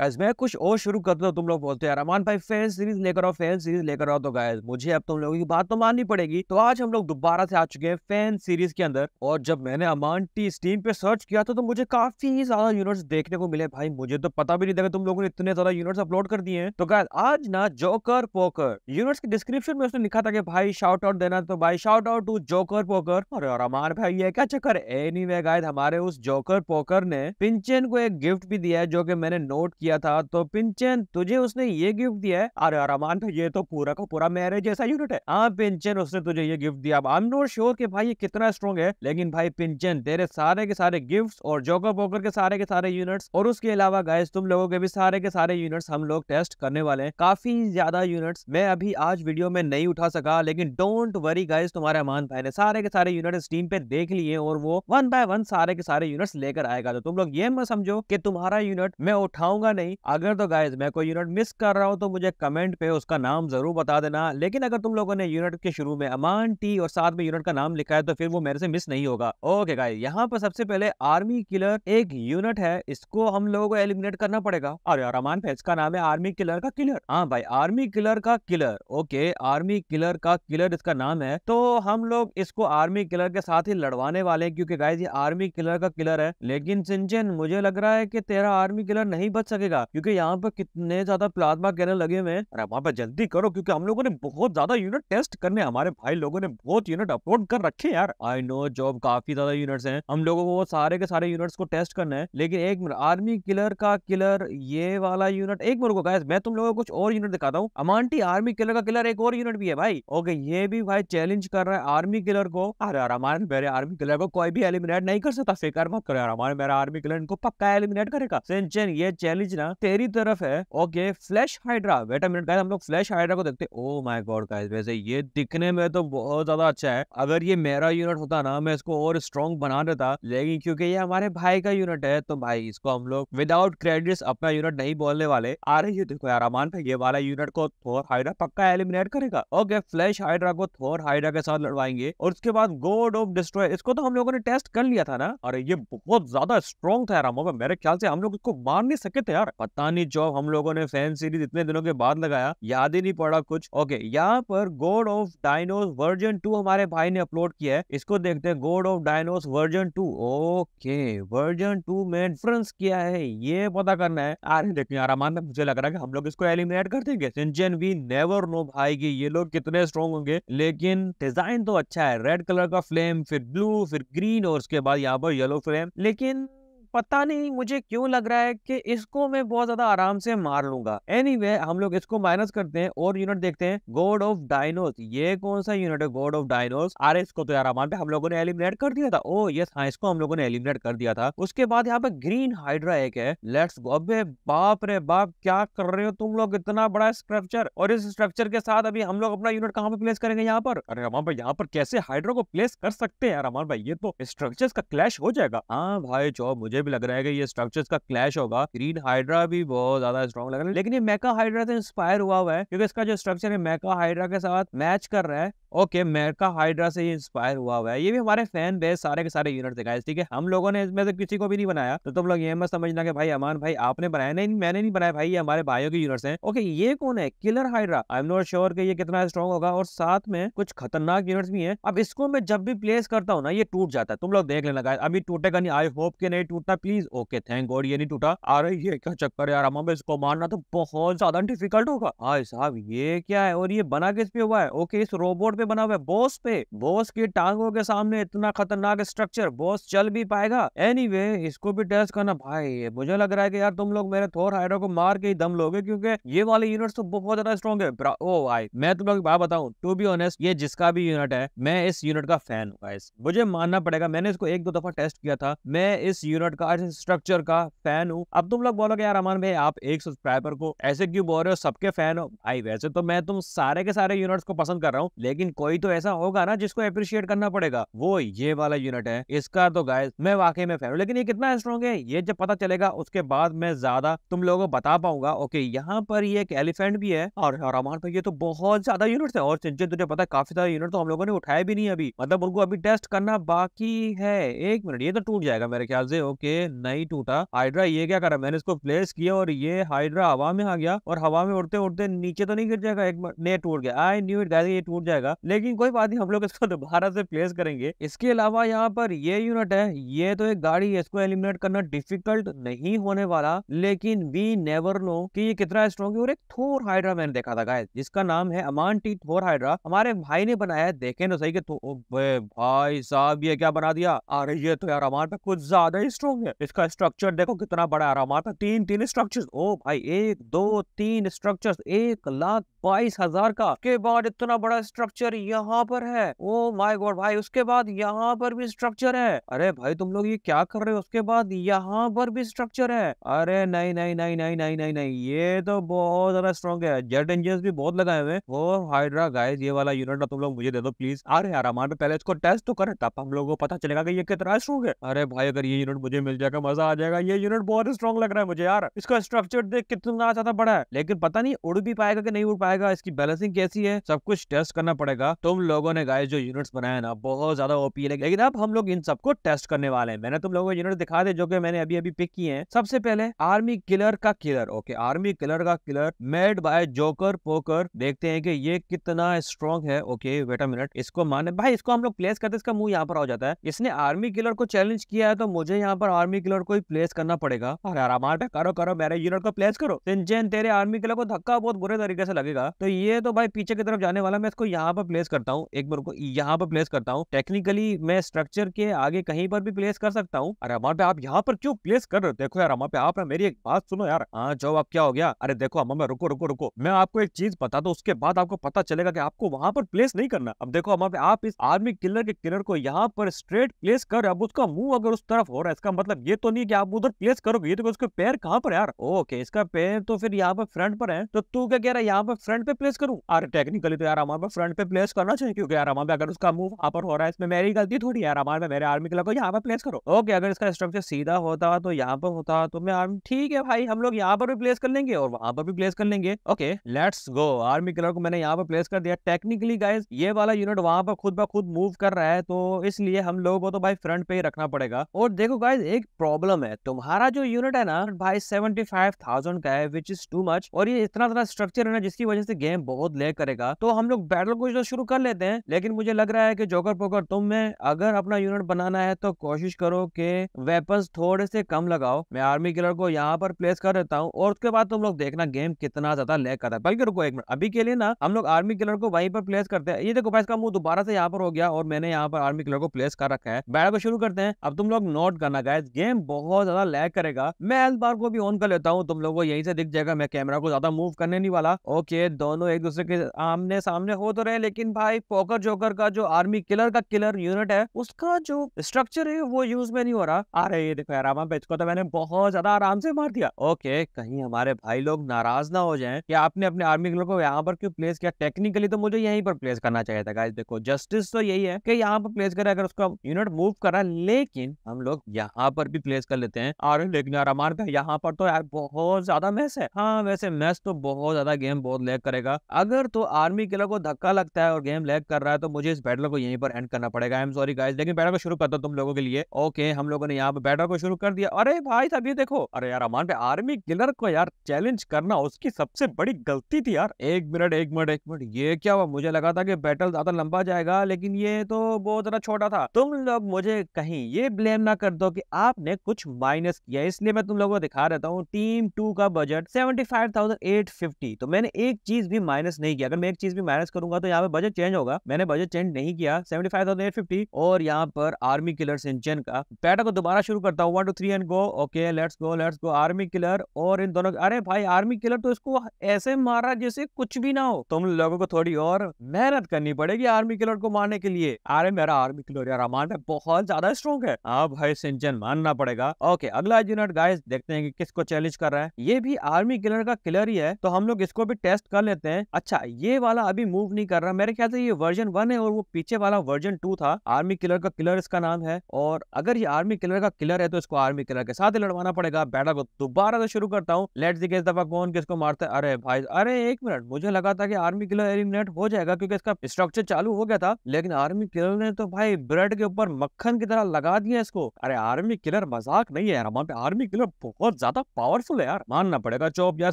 guys मैं कुछ और शुरू करता हूँ तुम लोग बोलते हैं अमान भाई फैन सीरीज लेकर आओ फैन सीरीज लेकर आओ तो गाइस मुझे अब तुम लोगों की बात तो माननी पड़ेगी तो आज हम लोग दोबारा से आ चुके हैं फैन सीरीज के अंदर और जब मैंने अमान टी स्टीम पे सर्च किया था तो मुझे काफी ही ज्यादा यूनिट्स देखने को मिले भाई मुझे तो पता भी नहीं था तुम लोगों ने इतने ज्यादा यूनिट्स अपलोड कर दिए हैं तो गायद आज ना जोकर पोकर यूनिट्स के डिस्क्रिप्शन में उसने लिखा था कि भाई शॉर्ट आउट देना तो भाई shout out to Joker Poker और अरमान भाई ये क्या चक्कर एनी वे हमारे उस जोकर पोकर ने पिंचन को एक गिफ्ट भी दिया है जो की मैंने नोट किया किया था तो पिंचन तुझे उसने ये गिफ्ट दिया है अरे अरमान तो ये तो पूरा का पूरा मैरिज जैसा यूनिट है हाँ पिंचन उसने तुझे ये गिफ्ट दिया आई एम नॉट श्योर की भाई ये कितना स्ट्रॉन्ग है लेकिन भाई पिंचन तेरे सारे के सारे गिफ्ट और जोकर बोकर के सारे के सारे यूनिट्स और उसके अलावा गाइस तुम लोगों के भी सारे के सारे यूनिट्स हम लोग टेस्ट करने वाले हैं काफी ज्यादा यूनिट्स मैं अभी आज वीडियो में नहीं उठा सका लेकिन डोंट वरी गाइस तुम्हारे अमान भाई ने सारे के सारे यूनिट स्टीम पे देख लिए और वो वन बाय वन सारे के सारे यूनिट्स लेकर आएगा तो तुम लोग ये मत समझो कि तुम्हारा यूनिट मैं उठाऊंगा नहीं अगर तो गाइज मैं कोई यूनिट मिस कर रहा हूँ तो मुझे कमेंट पे उसका नाम जरूर बता देना लेकिन अगर तुम लोगों ने यूनिट के शुरू में अमान टी और साथ में यूनिट का नाम लिखा है तो फिर वो मेरे से मिस नहीं होगा ओके गाइज यहाँ पर सबसे पहले आर्मी किलर एक यूनिट है इसको हम लोगों को एलिमिनेट करना पड़ेगा अरे यार अमान फैज का नाम है आर्मी किलर का किलर हाँ भाई आर्मी किलर का किलर ओके आर्मी किलर का किलर इसका नाम है तो हम लोग इसको आर्मी किलर के साथ ही लड़वाने वाले क्योंकि गाइज ये आर्मी किलर का किलर है लेकिन सिंचन मुझे लग रहा है कि तेरा आर्मी किलर नहीं बच सके लगेगा क्योंकि यहाँ पर कितने ज्यादा प्लाज्मा कैनल लगे हुए हैं वहाँ पर जल्दी करो क्योंकि हम लोगों ने बहुत ज्यादा यूनिट टेस्ट करने हमारे भाई लोगों ने बहुत यूनिट अपलोड कर रखे यार आई नो जॉब काफी ज्यादा यूनिट्स हैं हम लोगों को वो सारे के सारे यूनिट्स को टेस्ट करना है लेकिन एक मिनट आर्मी किलर का किलर ये वाला यूनिट एक मिनट को गाय मैं तुम लोगों को कुछ और यूनिट दिखाता हूँ अमांटी आर्मी किलर का किलर एक और यूनिट भी है भाई ओके ये भी भाई चैलेंज कर रहा है आर्मी किलर को अरे यार हमारे मेरे आर्मी किलर को कोई भी एलिमिनेट नहीं कर सकता फिकर मत करो यार हमारे मेरा आर्मी किलर इनको पक्का एलिमिनेट करेगा सिंचन ये चैलेंज ना तेरी तरफ है ओके फ्लैश हाइड्रा बेटा अ मिनट हम लोग फ्लैश हाइड्रा को देखते ओ माय गॉड गाइस वैसे ये दिखने में तो बहुत ज्यादा अच्छा है अगर ये मेरा यूनिट होता ना मैं इसको और स्ट्रॉन्ग बना देता लेकिन क्योंकि ये हमारे भाई का यूनिट है तो भाई इसको हम लोग विदाउट क्रेडिट अपना यूनिट नहीं बोलने वाले आ रही है देखो यार अमान ये वाला यूनिट को थोर हाइड्रा पक्का एलिमिनेट करेगा ओके फ्लैश हाइड्रा को थोर हाइड्रा के साथ लड़वाएंगे और उसके बाद गोड ऑफ डिस्ट्रॉय इसको तो हम लोगों ने टेस्ट कर लिया था ना और ये बहुत ज्यादा स्ट्रॉन्ग था यार मेरे ख्याल से हम लोग इसको मार नहीं सके थे यार यार पता नहीं जॉब हम लोगों ने फैन सीरीज इतने दिनों के बाद लगाया याद ही नहीं पड़ा कुछ ओके यहाँ पर गोड ऑफ डायनोस वर्जन टू हमारे भाई ने अपलोड किया है इसको देखते हैं god of dinos version two okay version two में डिफरेंस क्या है ये पता करना है अरे देखो यार अमान मुझे लग रहा है कि हम लोग इसको एलिमिनेट कर देंगे सिंजन वी नेवर नो भाई की ये लोग कितने स्ट्रॉन्ग होंगे लेकिन डिजाइन तो अच्छा है रेड कलर का फ्लेम फिर ब्लू फिर ग्रीन और उसके बाद यहाँ पर येलो फ्लेम लेकिन पता नहीं मुझे क्यों लग रहा है कि इसको मैं बहुत ज्यादा आराम से मार लूंगा एनी anyway, हम लोग इसको माइनस करते हैं और यूनिट देखते हैं गॉड ऑफ डायनोस ये कौन सा यूनिट है गॉड ऑफ डायनोस अरे इसको तो यार पे हम लोगों ने एलिमिनेट कर दिया था ओ oh, यस हाँ इसको हम लोगों ने एलिमिनेट कर दिया था उसके बाद यहाँ पे ग्रीन हाइड्रा एक है लेट्स गो अबे बाप रे बाप क्या कर रहे हो तुम लोग इतना बड़ा स्ट्रक्चर और इस स्ट्रक्चर के साथ अभी हम लोग अपना यूनिट कहाँ पे प्लेस करेंगे यहाँ पर अरे रमान भाई यहाँ पर कैसे हाइड्रा को प्लेस कर सकते हैं यार रमान भाई ये तो स्ट्रक्चर का क्लैश हो जाएगा हाँ भाई चौब मुझे भी लग रहा है कि ये स्ट्रक्चर्स का क्लैश होगा ग्रीन हाइड्रा भी बहुत ज्यादा स्ट्रॉन्ग लग रहा है लेकिन ये मेका हाइड्रा से इंस्पायर हुआ हुआ है क्योंकि इसका जो स्ट्रक्चर है मेका हाइड्रा के साथ मैच कर रहा है ओके मेरका हाइड्रा से इंस्पायर हुआ हुआ है ये भी हमारे फैन बेस सारे के सारे यूनिट दिखाए ठीक है हम लोगों ने इसमें से किसी को भी नहीं बनाया तो तुम लोग ये मत समझना कि भाई अमान भाई आपने बनाया नहीं मैंने नहीं बनाया भाई ये हमारे भाइयों के यूनिट्स हैं ओके ये कौन है killer hydra I am not sure की ये कितना स्ट्रॉग होगा और साथ में कुछ खतरनाक यूनिट्स भी है अब इसको मैं जब भी प्लेस करता हूँ ना ये टूट जाता है तुम लोग देख लेना अभी टूटेगा नहीं आई होप के नहीं टूटना प्लीज ओके थैंक गॉड ये नहीं टूटा अरे ये क्या चक्कर यार हमें इसको मारना तो बहुत ज्यादा डिफिकल्ट होगा हाई साहब ये क्या है और ये बना किस पे हुआ है ओके इस रोबोट पे बना हुआ है बॉस पे बॉस की टांगों के सामने इतना खतरनाक स्ट्रक्चर बॉस चल भी पाएगा एनी anyway, इसको भी टेस्ट करना भाई मुझे लग रहा है कि यार तुम लोग मेरे थोर हाइड्रो को मार के ही दम लोगे क्योंकि ये वाले यूनिट तो बहुत ज्यादा स्ट्रॉन्ग है ओ भाई मैं तुम लोग बात बताऊँ टू बी ऑनेस्ट ये जिसका भी यूनिट है मैं इस यूनिट का फैन हूँ मुझे मानना पड़ेगा मैंने इसको एक दो दफा टेस्ट किया था मैं इस यूनिट का स्ट्रक्चर का फैन हूँ अब तुम लोग बोलोगे यार अमान भाई आप एक सब्सक्राइबर को ऐसे क्यों बोल रहे हो सबके फैन हो भाई वैसे तो मैं तुम सारे के सारे यूनिट्स को पसंद कर रहा हूँ लेकिन लेकिन कोई तो ऐसा होगा ना जिसको अप्रिशिएट करना पड़ेगा वो ये वाला यूनिट है इसका तो गाय मैं वाकई में फैन हूँ लेकिन ये कितना स्ट्रॉन्ग है ये जब पता चलेगा उसके बाद मैं ज्यादा तुम लोगों को बता पाऊंगा ओके यहाँ पर ये एक एलिफेंट भी है और रामान पर तो ये तो बहुत ज्यादा यूनिट है और सिंचन तुझे पता है काफी सारे यूनिट तो हम लोगों ने उठाए भी नहीं अभी मतलब उनको अभी टेस्ट करना बाकी है एक मिनट ये तो टूट जाएगा मेरे ख्याल से ओके नहीं टूटा हाइड्रा ये क्या करा मैंने इसको प्लेस किया और ये हाइड्रा हवा में आ गया और हवा में उड़ते उड़ते नीचे तो नहीं गिर जाएगा एक मिनट नहीं टूट गया आई न्यू इट गाय टूट जाएगा लेकिन कोई बात नहीं हम लोग इसको दोबारा से प्लेस करेंगे इसके अलावा यहाँ पर ये यूनिट है ये तो एक गाड़ी है इसको एलिमिनेट करना डिफिकल्ट नहीं होने वाला लेकिन वी नेवर नो कि ये कितना स्ट्रॉन्ग है और एक थोर हाइड्रा मैंने देखा था गाइस जिसका नाम है अमान टी थोर हाइड्रा हमारे भाई ने बनाया है देखे ना तो सही कि भाई साहब ये क्या बना दिया अरे ये तो यार अमान पे कुछ ज्यादा स्ट्रॉन्ग है इसका स्ट्रक्चर देखो कितना बड़ा है अमान पे तीन तीन स्ट्रक्चर ओ भाई एक दो तीन स्ट्रक्चर एक लाख बाईस हजार का के बाद इतना बड़ा स्ट्रक्चर स्ट्रक्चर यहाँ पर है ओ माय गॉड भाई उसके बाद यहाँ पर भी स्ट्रक्चर है अरे भाई तुम लोग ये क्या कर रहे हो उसके बाद यहाँ पर भी स्ट्रक्चर है अरे नहीं नहीं नहीं नहीं नहीं नहीं नहीं ये तो बहुत ज्यादा स्ट्रॉन्ग है जेट इंजन भी बहुत लगाए हुए वो हाइड्रा गाइज ये वाला यूनिट तुम लोग मुझे दे दो प्लीज अरे यार हमारे पहले इसको टेस्ट तो करे तब हम लोग को पता चलेगा की ये कितना स्ट्रॉन्ग है अरे भाई अगर ये यूनिट मुझे मिल जाएगा मजा आ जाएगा ये यूनिट बहुत स्ट्रॉन्ग लग रहा है मुझे यार इसका स्ट्रक्चर देख कितना ज्यादा बड़ा है लेकिन पता नहीं उड़ भी पाएगा कि नहीं उड़ पाएगा इसकी बैलेंसिंग कैसी है सब कुछ टेस्ट करना पड़ेगा जाएगा तुम लोगों ने गाय जो यूनिट्स बनाया ना बहुत ज्यादा ओपी है लेकिन अब हम लोग इन सबको टेस्ट करने वाले हैं मैंने तुम लोगों को यूनिट दिखा दे जो कि मैंने अभी अभी पिक किए हैं सबसे पहले आर्मी किलर का किलर ओके आर्मी किलर का killer made by Joker Poker देखते हैं कि ये कितना स्ट्रॉन्ग है ओके वेट अ मिनट इसको माने भाई इसको हम लोग प्लेस करते इसका मुंह यहाँ पर हो जाता है इसने आर्मी किलर को चैलेंज किया है तो मुझे यहाँ पर आर्मी किलर को ही प्लेस करना पड़ेगा अरे आराम करो करो मेरे यूनिट को प्लेस करो सिंचेन तेरे आर्मी किलर को धक्का बहुत बुरे तरीके से लगेगा तो ये तो भाई पीछे की तरफ जाने वाला मैं इसको यहाँ पर पर प्लेस करता हूँ एक बार को यहाँ पर प्लेस करता हूँ टेक्निकली मैं स्ट्रक्चर के आगे कहीं पर भी प्लेस कर सकता हूँ अरे अमा पे आप यहाँ पर क्यों प्लेस कर रहे हो देखो यार अमा पे आप ना मेरी एक बात सुनो यार हाँ जो आप क्या हो गया अरे देखो अमा मैं रुको रुको रुको मैं आपको एक चीज बता दो उसके बाद आपको पता चलेगा की आपको वहाँ पर प्लेस नहीं करना अब देखो अमा पे आप इस आर्मी किलर के किलर को यहाँ पर स्ट्रेट प्लेस कर अब उसका मुंह अगर उस तरफ हो रहा है इसका मतलब ये तो नहीं की आप उधर प्लेस करोगे ये तो उसके पैर कहाँ पर यार ओके इसका पैर तो फिर यहाँ पर फ्रंट पर है तो तू क्या कह रहा है यहाँ पर फ्रंट पे प्लेस करूँ अरे टेक्निकली तो यार हमारे फ्रंट पे प्लेस करना चाहिए क्योंकि यार हमारे अगर उसका मूव वहाँ पर हो रहा है इसमें मेरी गलती थोड़ी यार हमारे मेरे आर्मी क्लब को यहाँ पर प्लेस करो ओके अगर इसका स्ट्रक्चर सीधा होता तो यहाँ पर होता तो मैं आर्मी ठीक है भाई हम लोग यहाँ पर भी प्लेस कर लेंगे और वहाँ पर भी प्लेस कर लेंगे okay let's go army club को मैंने यहाँ पर प्लेस कर दिया टेक्निकली गाइज ये वाला यूनिट वहाँ पर खुद ब खुद मूव कर रहा है तो इसलिए हम लोगों को तो भाई फ्रंट पे ही रखना पड़ेगा और देखो गाइज एक प्रॉब्लम है तुम्हारा जो यूनिट है ना भाई सेवेंटी फाइव थाउजेंड का है विच इज टू मच और ये इतना स्ट्रक्चर है ना जिसकी वजह से गेम बहुत लेग करेगा तो हम लोग बैटल को जो शुरू कर लेते हैं लेकिन मुझे लग रहा है कि जोकर पोकर तुम में अगर अपना यूनिट बनाना है तो कोशिश करो कि वेपन थोड़े से कम लगाओ मैं आर्मी किलर को यहाँ पर प्लेस कर देता हूँ और उसके बाद तुम लोग देखना गेम कितना ज्यादा लैग कर रहा है बल्कि रुको एक मिनट अभी के लिए ना हम लोग आर्मी किलर को वहीं पर प्लेस करते हैं ये देखो भाई इसका मुंह दोबारा से यहाँ पर हो गया और मैंने यहाँ पर आर्मी किलर को प्लेस कर रखा है बैठ को शुरू करते हैं अब तुम लोग नोट करना गाइज गेम बहुत ज्यादा लैक करेगा मैं एल बार को भी ऑन कर लेता हूँ तुम लोग को यही से दिख जाएगा मैं कैमरा को ज्यादा मूव करने नहीं वाला ओके दोनों एक दूसरे के आमने सामने हो तो रहे लेकिन भाई पोकर जोकर का जो आर्मी किलर का किलर यूनिट है उसका जो स्ट्रक्चर है वो यूज में नहीं हो रहा आ रहे ये देखो आराम बेच को तो मैंने बहुत ज्यादा आराम से मार दिया ओके कहीं हमारे भाई लोग नाराज ना हो जाए कि आपने अपने आर्मी किलर को यहाँ पर क्यों प्लेस किया टेक्निकली तो मुझे यही पर प्लेस करना चाहिए था गाइज देखो जस्टिस तो यही है की यहाँ पर प्लेस करे अगर उसका यूनिट मूव करा लेकिन हम लोग यहाँ पर भी प्लेस कर लेते हैं और लेकिन यार हमारे यहाँ पर तो यार बहुत ज्यादा मैस है हाँ वैसे मैस तो बहुत ज्यादा गेम बहुत लेक करेगा अगर तो आर्मी किलर को धक्का लगता लगता है और गेम लैग कर रहा है तो मुझे इस बैटल को यहीं पर एंड करना पड़ेगा आई एम सॉरी गाइज लेकिन बैटल को शुरू करता तुम लोगों के लिए ओके हम लोगों ने यहाँ पे बैटल को शुरू कर दिया अरे भाई साहब ये देखो अरे यार अमान पे आर्मी किलर को यार चैलेंज करना उसकी सबसे बड़ी गलती थी यार एक मिनट एक मिनट एक मिनट ये क्या हुआ मुझे लगा था कि बैटल ज्यादा लंबा जाएगा लेकिन ये तो बहुत ज्यादा छोटा था तुम लोग मुझे कहीं ये ब्लेम ना कर दो कि आपने कुछ माइनस किया इसलिए मैं तुम लोगों को दिखा रहता हूँ टीम टू का बजट सेवेंटी तो मैंने एक चीज भी माइनस नहीं किया अगर मैं एक चीज भी माइनस करूंगा तो यहाँ पर बजट चेंज होगा मैंने बजट चेंज नहीं किया seventy five thousand eight fifty और यहाँ पर आर्मी किलर सिंचन का पैटा को दोबारा शुरू करता हूँ one two three and go okay let's go let's go army killer और इन दोनों अरे भाई आर्मी किलर तो इसको ऐसे मारा जैसे कुछ भी ना हो तुम लोगों को थोड़ी और मेहनत करनी पड़ेगी आर्मी किलर को मारने के लिए अरे मेरा आर्मी किलर यार अमान में बहुत ज्यादा स्ट्रॉन्ग है अब भाई सिंचन मानना पड़ेगा ओके अगला यूनिट गाइस देखते हैं कि किसको चैलेंज कर रहा है ये भी आर्मी किलर का किलर ही है तो हम लोग इसको भी टेस्ट कर लेते हैं अच्छा ये वाला अभी मूव नहीं कर रहा मेरे ख्याल से ये वर्जन वन है और वो पीछे वाला वर्जन टू था आर्मी किलर का किलर इसका नाम है और अगर ये आर्मी किलर का किलर है तो इसको आर्मी किलर के साथ ही लड़वाना पड़ेगा बैटल को दोबारा से शुरू करता हूँ लेट्स दिखे दफा कौन किसको मारता है अरे भाई अरे एक मिनट मुझे लगा था कि आर्मी किलर एलिमिनेट हो जाएगा क्योंकि इसका स्ट्रक्चर चालू हो गया था लेकिन आर्मी किलर ने तो भाई ब्रेड के ऊपर मक्खन की तरह लगा दिया इसको अरे आर्मी किलर मजाक नहीं है यार पे आर्मी किलर बहुत ज्यादा पावरफुल है यार मानना पड़ेगा चौब यार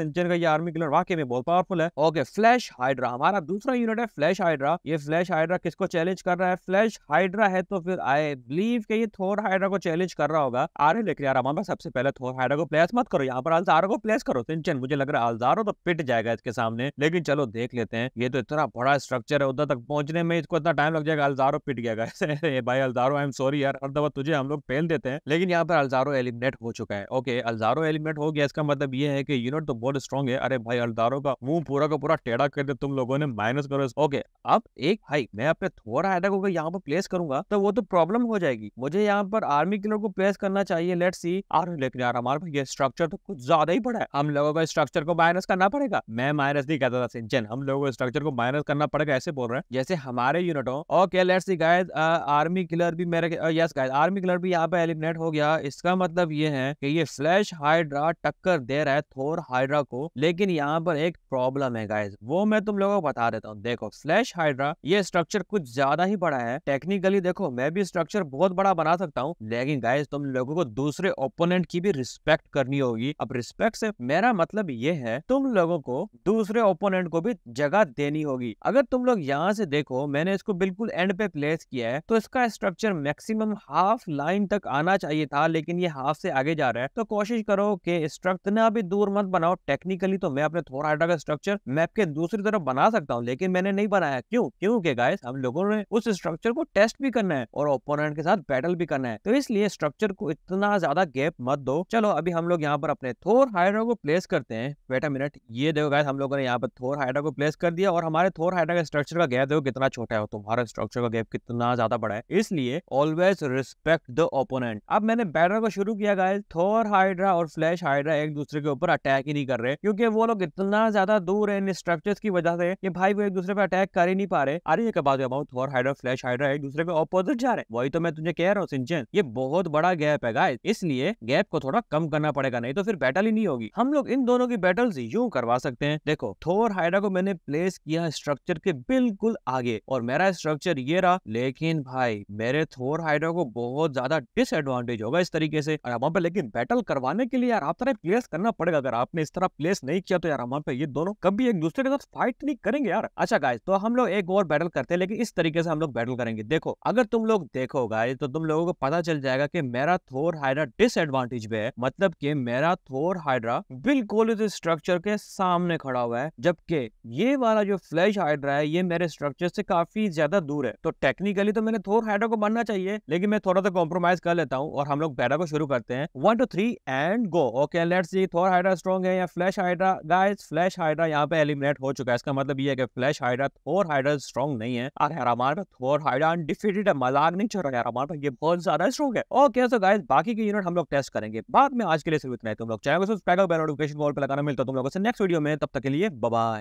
सिंचन का ये आर्मी किलर वाकई में बहुत पावरफुल है ओके फ्लैश हाइड्रा हमारा दूसरा यूनिट है फ्लैश हाइड्रा ये फ्लैश हाइड्रा किसको चैलेंज कर रहा है फ्लैश हाइड्रा है तो फिर आई बिलीव के ये थोर हाइड्रा को चैलेंज कर रहा होगा आ रहे लेकिन यार हमारे सबसे पहले थोर हाइड्रा को प्लेस मत करो यहाँ पर अल्जारो को प्लेस करो टेंशन मुझे लग रहा है अल्जारो तो पिट जाएगा इसके सामने लेकिन चलो देख लेते हैं ये तो इतना बड़ा स्ट्रक्चर है उधर तक पहुंचने में इसको इतना टाइम लग जाएगा अल्जारो पिट गया भाई अलजारो आई एम सॉरी यार हर दफा तुझे हम लोग पेल देते हैं लेकिन यहाँ पर अलजारो एलिमिनेट हो चुका है ओके अलजारो एलिमिनेट हो गया इसका मतलब ये है कि यूनिट तो बहुत स्ट्रॉन्ग है अरे भाई अलजारो का मुंह पूरा का पूरा टेढ़ा कर दे तुम लोगों ने माइनस करो ओके ओके अब एक हाई मैं अपने थोड़ा अटैक होकर यहाँ पर प्लेस करूंगा तो वो तो प्रॉब्लम हो जाएगी मुझे यहाँ पर आर्मी किलर को प्लेस करना चाहिए लेट सी आर लेकिन यार हमारे पास ये स्ट्रक्चर तो कुछ ज्यादा ही बड़ा है हम लोगों को स्ट्रक्चर को माइनस करना पड़ेगा मैं माइनस नहीं कहता था सिंचन हम लोगों को स्ट्रक्चर को माइनस करना पड़ेगा ऐसे बोल रहे हैं जैसे हमारे यूनिट हो ओके लेट सी गायद आर्मी किलर भी मेरे यस गायद आर्मी किलर भी यहाँ पे एलिमिनेट हो गया इसका मतलब ये है कि ये फ्लैश हाइड्रा टक्कर दे रहा है थोर हाइड्रा को लेकिन यहाँ पर एक प्रॉब्लम है गायद वो मैं तुम लोगों को बता देता हूँ देखो स्लैश हाइड्रा ये स्ट्रक्चर कुछ ज्यादा ही बड़ा है टेक्निकली देखो मैं भी स्ट्रक्चर बहुत बड़ा बना सकता हूँ लेकिन गाइज तुम लोगों को दूसरे ओपोनेंट की भी रिस्पेक्ट करनी होगी अब रिस्पेक्ट से मेरा मतलब ये है तुम लोगों को दूसरे ओपोनेंट को भी जगह देनी होगी अगर तुम लोग यहाँ से देखो मैंने इसको बिल्कुल एंड पे प्लेस किया है तो इसका स्ट्रक्चर मैक्सिमम हाफ लाइन तक आना चाहिए था लेकिन ये हाफ से आगे जा रहा है तो कोशिश करो कि स्ट्रक्चर ना भी दूर मत बनाओ टेक्निकली तो मैं अपने थोड़ा हाइड्रा का स्ट्रक्चर मैप के दूसरी तरफ बना सकता हूँ लेकिन मैंने नहीं बनाया क्यों क्यों के गाइस हम लोगों ने उस स्ट्रक्चर को टेस्ट भी करना है और ओपोनेंट के साथ बैटल भी करना है तो इसलिए स्ट्रक्चर को इतना ज्यादा गैप मत दो चलो अभी हम लोग यहाँ पर अपने थोर हाइड्रा को प्लेस करते हैं बेटा मिनट ये देखो गाइस हम लोगों ने यहाँ पर थोर हाइड्रा को प्लेस कर दिया और हमारे थोर हाइड्रा का स्ट्रक्चर का गैप देखो कितना छोटा है तुम्हारा स्ट्रक्चर का गैप कितना ज्यादा बड़ा है इसलिए ऑलवेज रिस्पेक्ट द ओपोनेंट अब मैंने बैटल को शुरू किया गाइस थोर हाइड्रा और फ्लैश हाइड्रा एक दूसरे के ऊपर अटैक ही नहीं कर रहे क्योंकि वो लोग इतना ज्यादा दूर है इन स्ट्रक्चर की वजह से कि भाई वो एक दूसरे पर अटैक अटैक कर ही नहीं पा रहे अरे ये कबाज about Thor hydro flash hydra एक दूसरे के ऑपोजिट जा रहे हैं वही तो मैं तुझे कह रहा हूँ सिंचन ये बहुत बड़ा गैप है गाइस इसलिए गैप को थोड़ा कम करना पड़ेगा नहीं तो फिर बैटल ही नहीं होगी हम लोग इन दोनों की बैटल यूं करवा सकते हैं देखो थोर हाइड्रा को मैंने प्लेस किया स्ट्रक्चर के बिल्कुल आगे और मेरा स्ट्रक्चर ये रहा लेकिन भाई मेरे थोर हाइड्रा को बहुत ज्यादा डिसएडवांटेज होगा इस तरीके से और वहां पर लेकिन बैटल करवाने के लिए यार आप तरह प्लेस करना पड़ेगा अगर आपने इस तरह प्लेस नहीं किया तो यार वहां पे ये दोनों कभी एक दूसरे के साथ फाइट नहीं करेंगे यार अच्छा गाइस तो हम लोग एक और बैटल करते हैं लेकिन इस तरीके से हम लोग बैटल करेंगे देखो अगर तुम लोग देखोगा तो तुम लोगों को पता चल जाएगा कि मेरा थोर हाइड्रा डिसएडवांटेज पे है मतलब कि मेरा थोर हाइड्रा बिल्कुल इस स्ट्रक्चर के सामने खड़ा हुआ है जबकि ये वाला जो फ्लैश हाइड्रा है ये मेरे स्ट्रक्चर से काफी ज्यादा दूर है तो टेक्निकली तो मैंने थोर हाइड्रा को मानना चाहिए लेकिन मैं थोड़ा सा कॉम्प्रोमाइज कर लेता हूँ और हम लोग बैटल को शुरू करते हैं one two three and go okay let's see Thor hydra strong है या flash hydra guys flash hydra यहाँ पे एलिमिनेट हो चुका है इसका मतलब ये है कि flash hydra Thor hydra strong नहीं है यार हमारे पास थोर हाइडा अनडिफिटेड है मजाक नहीं चल रहा यार हमारे ये बहुत ज्यादा स्ट्रॉन्ग है ओके सो गाइस बाकी के यूनिट हम लोग टेस्ट करेंगे बाद में आज के लिए सिर्फ इतना है तुम लोग चैनल को सब्सक्राइब और बेल नोटिफिकेशन बॉल पर लगाना मिलता है तुम लोगों से नेक्स्ट वीडियो में तब तक के लिए बाय